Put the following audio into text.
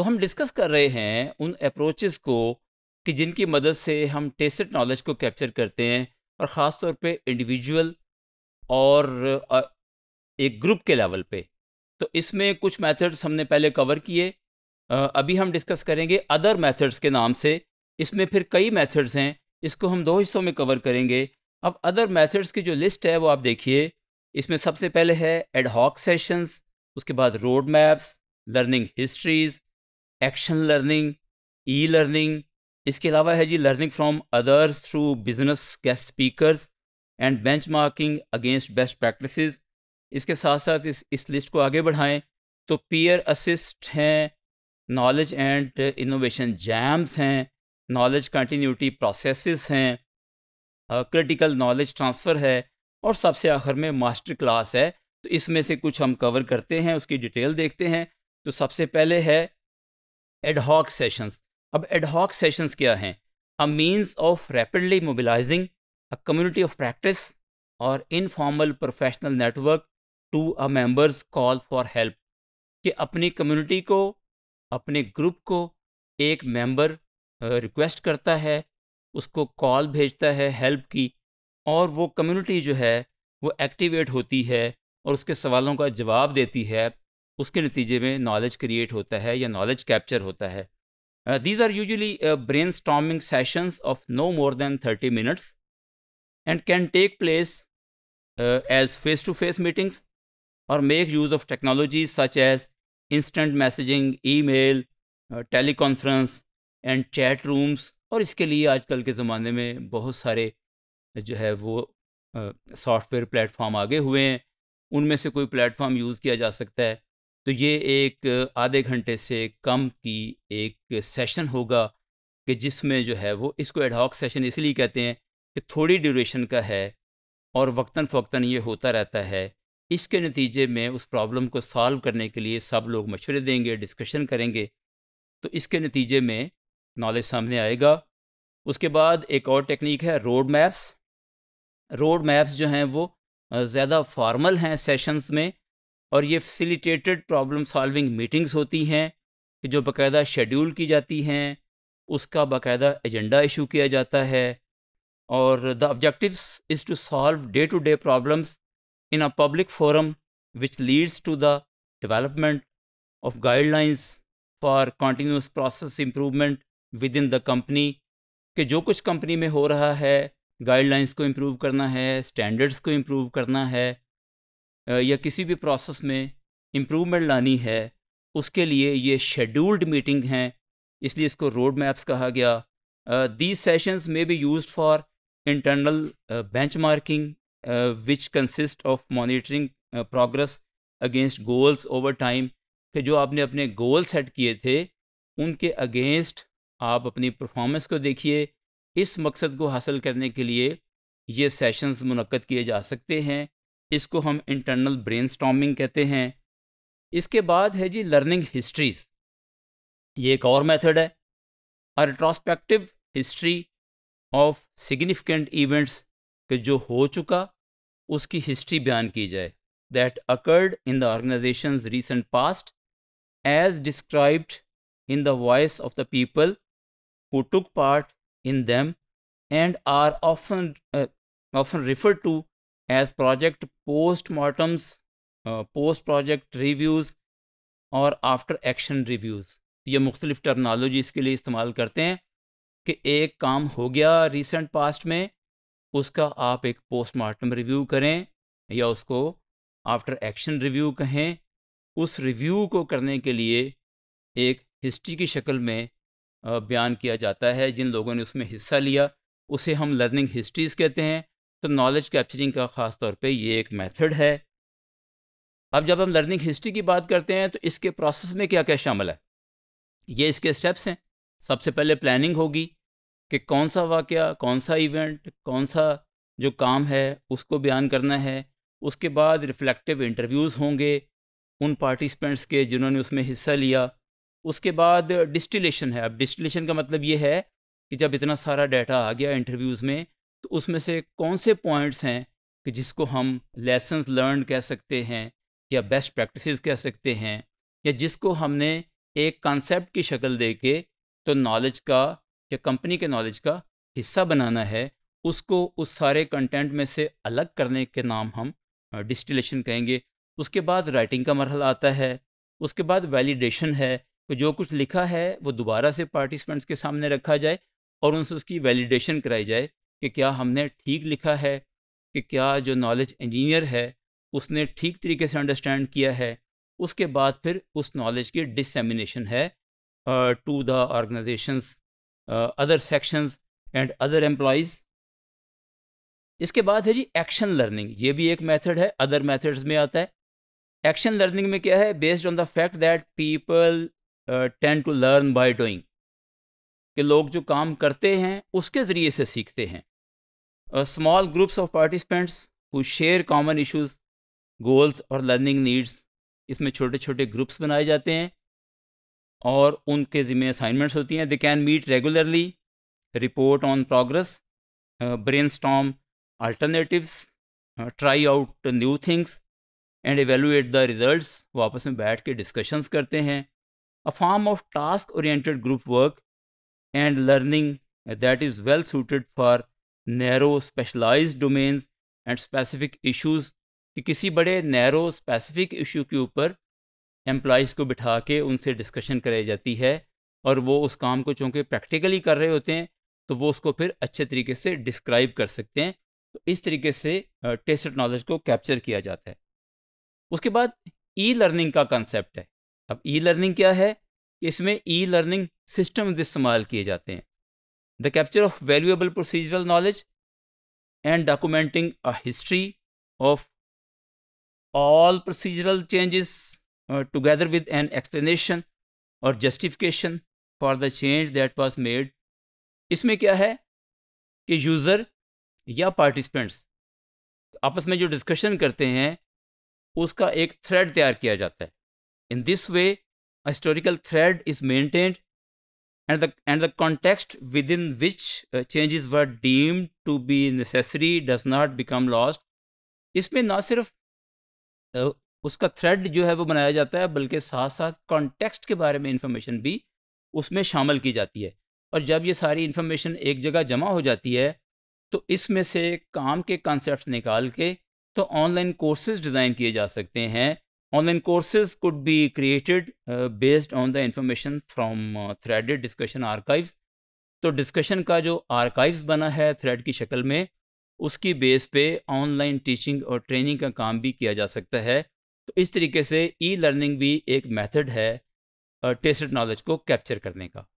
तो हम डिस्कस कर रहे हैं उन अप्रोचेस को कि जिनकी मदद से हम टेस्ट नॉलेज को कैप्चर करते हैं और ख़ास तौर पे इंडिविजुअल और एक ग्रुप के लेवल पे तो इसमें कुछ मेथड्स हमने पहले कवर किए अभी हम डिस्कस करेंगे अदर मेथड्स के नाम से इसमें फिर कई मेथड्स हैं इसको हम दो हिस्सों में कवर करेंगे अब अदर मेथड्स की जो लिस्ट है वो आप देखिए इसमें सबसे पहले है एडहॉक सेशंस उसके बाद road maps learning histories action learning e learning इसके अलावा है जी learning from others through business guest speakers and benchmarking against best practice इसके साथ साथ इस इस लिस्ट को आगे बढ़ाएं तो पीयर असिस्ट हैं नॉलेज एंड इनोवेशन जैम्स हैं नॉलेज कंटिन्यूटी प्रोसेस हैं क्रिटिकल नॉलेज ट्रांसफ़र है और सबसे आखिर में मास्टर क्लास है तो इसमें से कुछ हम कवर करते हैं उसकी डिटेल देखते हैं तो सबसे पहले है एडहॉक सेशंस अब एडहॉक सेशंस क्या हैं a means of rapidly mobilising a community of practice और informal professional network to a members call for help कि अपनी कम्युनिटी को अपने ग्रुप को एक मेंबर रिक्वेस्ट करता है उसको कॉल भेजता है हेल्प की और वो कम्युनिटी जो है वो एक्टिवेट होती है और उसके सवालों का जवाब देती है उसके नतीजे में नॉलेज क्रिएट होता है या नॉलेज कैप्चर होता है these are usually brainstorming sessions of no more than thirty minutes and can take place as face to face meetings और make use of technology such as instant messaging email teleconference and chat rooms और इसके लिए आज कल के ज़माने में बहुत सारे जो है वो सॉफ्टवेयर uh, प्लेटफॉर्म आगे हुए हैं उनमें से कोई प्लेटफॉर्म यूज़ किया जा सकता है तो ये एक आधे घंटे से कम की एक सेशन होगा कि जिसमें जो है वो इसको एडहॉक सेशन इसलिए कहते हैं कि थोड़ी ड्यूरेशन का है और वक्ता फ़क्ता ये होता रहता है इसके नतीजे में उस प्रॉब्लम को सॉल्व करने के लिए सब लोग मशवरे देंगे डिस्कशन करेंगे तो इसके नतीजे में नॉलेज सामने आएगा उसके बाद एक और टेक्निक है रोड मैप्स रोड मैप्स जो हैं वो ज़्यादा फॉर्मल हैं सेशंस में और ये फैसिलिटेटेड प्रॉब्लम सॉल्विंग मीटिंग्स होती हैं कि जो बाकायदा शेड्यूल की जाती हैं उसका बाकायदा एजेंडा इशू किया जाता है और the objectives is to solve day to day problems in a public forum which leads to the of guidelines for continuous process improvement within the company कि जो कुछ कंपनी में हो रहा है गाइडलाइंस को इम्प्रूव करना है स्टैंडर्ड्स को इम्प्रूव करना है या किसी भी प्रोसेस में इम्प्रूवमेंट लानी है उसके लिए ये शेड्यूल्ड मीटिंग हैं इसलिए इसको रोड मैप्स कहा गया the sessions may be use for internal benchmarking which consist of monitoring progress against goals over time कि जो आपने अपने गोल सेट किए थे उनके अगेंस्ट आप अपनी परफॉर्मेंस को देखिए इस मकसद को हासिल करने के लिए ये सेशंस मुनद किए जा सकते हैं इसको हम इंटरनल ब्रेन कहते हैं इसके बाद है जी लर्निंग हिस्ट्रीज ये एक और मेथड है retrospective history of significant events के जो हो चुका उसकी हिस्ट्री बयान की जाए that occurred in the organisation recent past as described in the voice of the people who took part in them and are often often refer to as project post uh, post project reviews और after action reviews ये मुख्तलिफ़ टर्नोलॉजी इसके लिए इस्तेमाल करते हैं कि एक काम हो गया रिसेंट पास्ट में उसका आप एक पोस्टमार्टम रिव्यू करें या उसको आफ्टर एक्शन रिव्यू कहें उस रिव्यू को करने के लिए एक हिस्ट्री की शक्ल में uh, बयान किया जाता है जिन लोगों ने उसमें हिस्सा लिया उसे हम लर्निंग हिस्ट्रीज़ कहते हैं तो नॉलेज कैप्चरिंग का ख़ास तौर पे ये एक मेथड है अब जब हम लर्निंग हिस्ट्री की बात करते हैं तो इसके प्रोसेस में क्या क्या शामिल है ये इसके स्टेप्स हैं सबसे पहले प्लानिंग होगी कि कौन सा वाक़ कौन सा इवेंट कौन सा जो काम है उसको बयान करना है उसके बाद रिफ्लेक्टिव इंटरव्यूज़ होंगे उन पार्टिसिपेंट्स के जिन्होंने उसमें हिस्सा लिया उसके बाद डिस्टिलेशन है अब डिस्टिलेशन का मतलब ये है कि जब इतना सारा डाटा आ गया इंटरव्यूज़ में तो उसमें से कौन से पॉइंट्स हैं कि जिसको हम लेसन लर्न कह सकते हैं या बेस्ट प्रैक्टिसेस कह सकते हैं या जिसको हमने एक कॉन्सेप्ट की शक्ल दे के तो नॉलेज का या कंपनी के नॉलेज का हिस्सा बनाना है उसको उस सारे कंटेंट में से अलग करने के नाम हम डिस्टिलेशन कहेंगे उसके बाद राइटिंग का मरहल आता है उसके बाद वैलिडेशन है कि जो कुछ लिखा है वो दोबारा से पार्टिसिपेंट्स के सामने रखा जाए और उनसे उसकी वैलिडेशन कराई जाए कि क्या हमने ठीक लिखा है कि क्या जो नॉलेज इंजीनियर है उसने ठीक तरीके से अंडरस्टैंड किया है उसके बाद फिर उस नॉलेज की डिसमिनेशन है to the organisations other sections and other employees इसके बाद है जी एक्शन लर्निंग ये भी एक मेथड है अदर मेथड्स में आता है एक्शन लर्निंग में क्या है based on the fact that people tend to learn by doing कि लोग जो काम करते हैं उसके ज़रिए से सीखते हैं uh, small groups of participants who share common issues goals और learning needs इसमें छोटे छोटे ग्रुप्स बनाए जाते हैं और उनके ज़िम्मे असाइनमेंट्स होती हैं they can meet regularly report on progress brainstorm alternatives try out new things and evaluate the results वो आपस में बैठ के डिस्कशंस करते हैं a form of task oriented group work and learning that is well suited for narrow specialised domains and specific issues कि किसी बड़े नैरो स्पेसिफिक इशू के ऊपर एम्प्लॉज़ को बिठा के उनसे डिस्कशन कराई जाती है और वो उस काम को चूँकि प्रैक्टिकली कर रहे होते हैं तो वो उसको फिर अच्छे तरीके से डिस्क्राइब कर सकते हैं तो इस तरीके से टेस्ट नॉलेज को कैप्चर किया जाता है उसके बाद ई लर्निंग का कंसेप्ट है अब ई लर्निंग क्या है इसमें ई लर्निंग सिस्टम्स इस्तेमाल किए जाते हैं the capture of valuable procedural knowledge and documenting a history of all procedural changes together with an explanation और justification for the change that was made इसमें क्या है कि यूज़र या पार्टिसिपेंट्स आपस में जो डिस्कशन करते हैं उसका एक थ्रेड तैयार किया जाता है in this way historical thread is maintained and the and the context within which uh, changes were deemed to be necessary does not become lost इसमें ना सिर्फ uh, उसका थ्रेड जो है वो बनाया जाता है बल्कि साथ साथ कॉन्टेक्स्ट के बारे में इंफॉर्मेशन भी उसमें शामिल की जाती है और जब ये सारी इन्फॉर्मेशन एक जगह जमा हो जाती है तो इसमें से काम के कॉन्सेप्ट निकाल के तो ऑनलाइन कोर्सेज डिज़ाइन किए जा सकते हैं Online courses could be created uh, based on the information from uh, threaded discussion archives. तो discussion का जो archives बना है thread की शक्ल में उसकी बेस पे ऑनलाइन टीचिंग और ट्रेनिंग का काम भी किया जा सकता है तो इस तरीके से ई लर्निंग भी एक मेथड है टेस्टेड नॉलेज को कैप्चर करने का